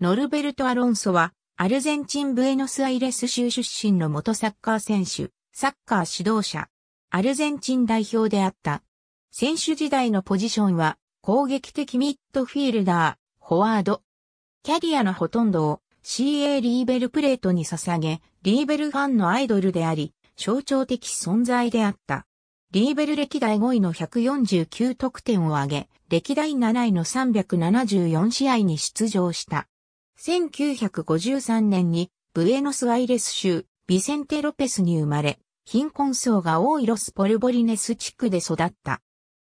ノルベルト・アロンソは、アルゼンチン・ブエノスアイレス州出身の元サッカー選手、サッカー指導者、アルゼンチン代表であった。選手時代のポジションは、攻撃的ミッドフィールダー、フォワード。キャリアのほとんどを CA リーベルプレートに捧げ、リーベルファンのアイドルであり、象徴的存在であった。リーベル歴代5位の149得点を挙げ、歴代7位の374試合に出場した。1953年にブエノスアイレス州ビセンテ・ロペスに生まれ、貧困層が多いロス・ポルボリネス地区で育った。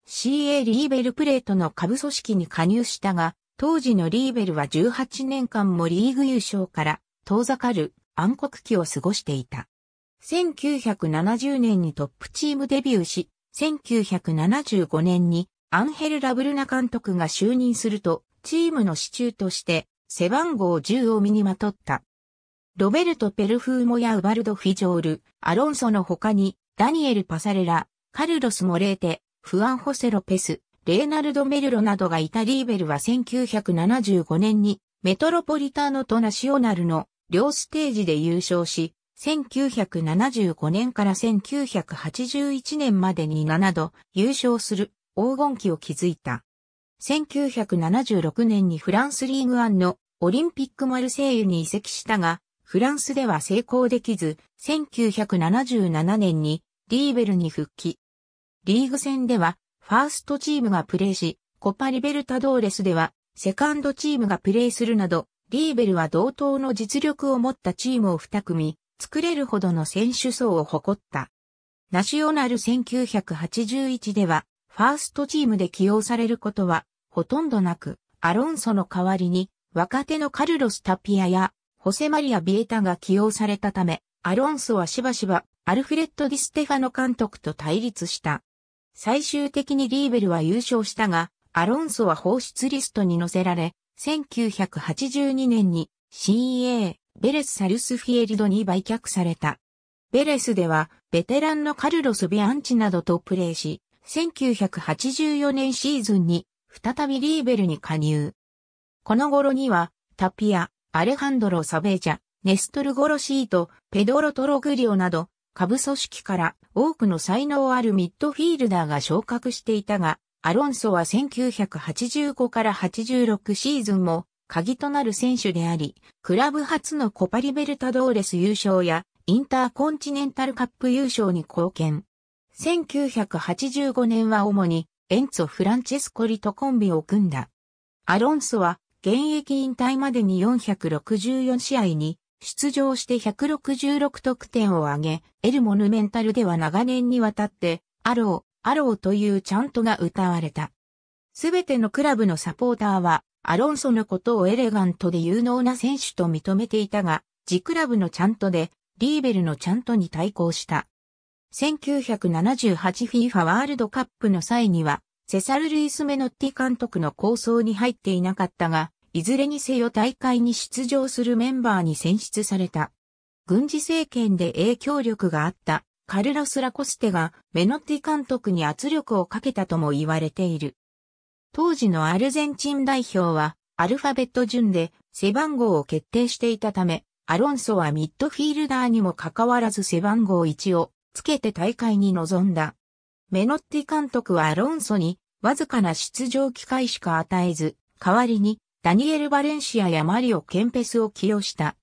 CA リーベルプレートの下部組織に加入したが、当時のリーベルは18年間もリーグ優勝から遠ざかる暗黒期を過ごしていた。1970年にトップチームデビューし、1975年にアンヘル・ラブルナ監督が就任すると、チームの支柱として背番号10を身にまとった。ロベルト・ペルフーモやウバルド・フィジョール、アロンソの他に、ダニエル・パサレラ、カルロス・モレーテ、フアン・ホセ・ロペス、レーナルド・メルロなどがいたリーベルは1975年にメトロポリターノとナショナルの両ステージで優勝し、1975年から1981年までに7度優勝する黄金期を築いた。1976年にフランスリーグ1のオリンピックマルセイユに移籍したが、フランスでは成功できず、1977年にリーベルに復帰。リーグ戦では、ファーストチームがプレーし、コパリベルタドーレスでは、セカンドチームがプレーするなど、リーベルは同等の実力を持ったチームを二組、作れるほどの選手層を誇った。ナショナル1981では、ファーストチームで起用されることはほとんどなく、アロンソの代わりに若手のカルロス・タピアやホセマリア・ビエタが起用されたため、アロンソはしばしばアルフレッド・ディ・ステファノ監督と対立した。最終的にリーベルは優勝したが、アロンソは放出リストに載せられ、1982年に CA ベレス・サルスフィエリドに売却された。ベレスではベテランのカルロス・ビアンチなどとプレーし、1984年シーズンに再びリーベルに加入。この頃にはタピア、アレハンドロ・サベージャ、ネストル・ゴロシート、ペドロ・トログリオなど下部組織から多くの才能あるミッドフィールダーが昇格していたが、アロンソは1985から86シーズンも鍵となる選手であり、クラブ初のコパリベルタドーレス優勝やインターコンチネンタルカップ優勝に貢献。1985年は主にエンツォ・フランチェスコリとコンビを組んだ。アロンソは現役引退までに464試合に出場して166得点を挙げ、エルモヌメンタルでは長年にわたって、アロー、アローというチャントが歌われた。すべてのクラブのサポーターは、アロンソのことをエレガントで有能な選手と認めていたが、自クラブのチャントで、リーベルのチャントに対抗した。1978FIFA ワールドカップの際には、セサル・ルイス・メノッティ監督の構想に入っていなかったが、いずれにせよ大会に出場するメンバーに選出された。軍事政権で影響力があったカルロス・ラコステがメノッティ監督に圧力をかけたとも言われている。当時のアルゼンチン代表はアルファベット順で背番号を決定していたため、アロンソはミッドフィールダーにもかかわらず背番号1をつけて大会に臨んだ。メノッティ監督はアロンソにわずかな出場機会しか与えず、代わりにダニエル・バレンシアやマリオ・ケンペスを起用した。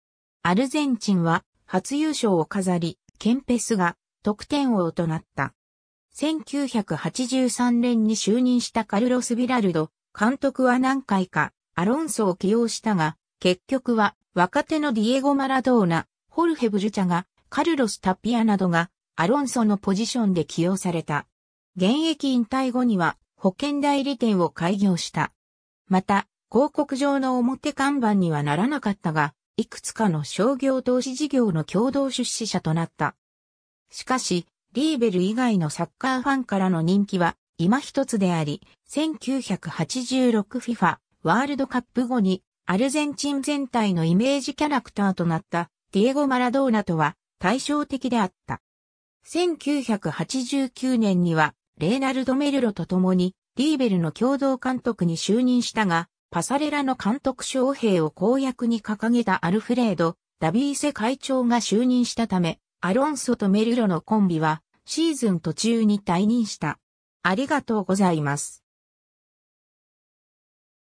アルゼンチンは初優勝を飾り、ケンペスが得点王となった。1983年に就任したカルロス・ビラルド、監督は何回かアロンソを起用したが、結局は若手のディエゴ・マラドーナ、ホルヘ・ブルチャが、カルロス・タピアなどがアロンソのポジションで起用された。現役引退後には保険代理店を開業した。また、広告上の表看板にはならなかったが、いくつかの商業投資事業の共同出資者となった。しかし、リーベル以外のサッカーファンからの人気は今一つであり、1986FIFA ワールドカップ後にアルゼンチン全体のイメージキャラクターとなったディエゴ・マラドーナとは対照的であった。1989年には、レーナルド・メルロと共に、リーベルの共同監督に就任したが、パサレラの監督将兵を公約に掲げたアルフレード、ダビーセ会長が就任したため、アロンソとメルロのコンビは、シーズン途中に退任した。ありがとうございます。